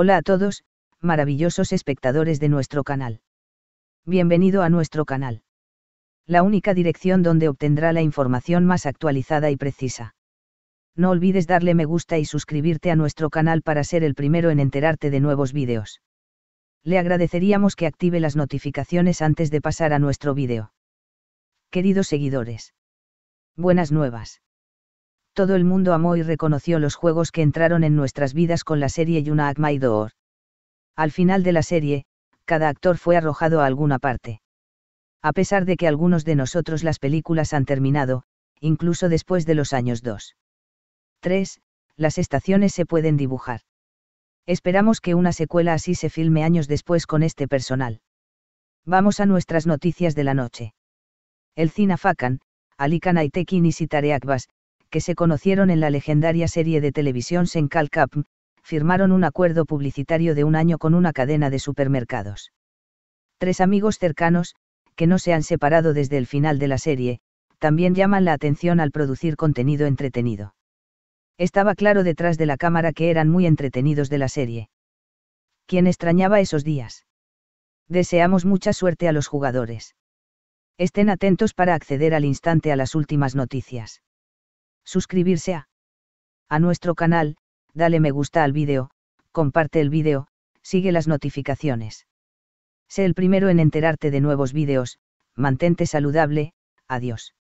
Hola a todos, maravillosos espectadores de nuestro canal. Bienvenido a nuestro canal. La única dirección donde obtendrá la información más actualizada y precisa. No olvides darle me gusta y suscribirte a nuestro canal para ser el primero en enterarte de nuevos vídeos. Le agradeceríamos que active las notificaciones antes de pasar a nuestro vídeo. Queridos seguidores. Buenas nuevas todo el mundo amó y reconoció los juegos que entraron en nuestras vidas con la serie Yuna y Door. Al final de la serie, cada actor fue arrojado a alguna parte. A pesar de que algunos de nosotros las películas han terminado, incluso después de los años 2. 3. Las estaciones se pueden dibujar. Esperamos que una secuela así se filme años después con este personal. Vamos a nuestras noticias de la noche. El Fakan, Alikan Aitekin y Sitareakbas, que se conocieron en la legendaria serie de televisión Senkal Cup, firmaron un acuerdo publicitario de un año con una cadena de supermercados. Tres amigos cercanos, que no se han separado desde el final de la serie, también llaman la atención al producir contenido entretenido. Estaba claro detrás de la cámara que eran muy entretenidos de la serie. ¿Quién extrañaba esos días? Deseamos mucha suerte a los jugadores. Estén atentos para acceder al instante a las últimas noticias suscribirse a, a nuestro canal, dale me gusta al vídeo, comparte el vídeo, sigue las notificaciones. Sé el primero en enterarte de nuevos vídeos, mantente saludable, adiós.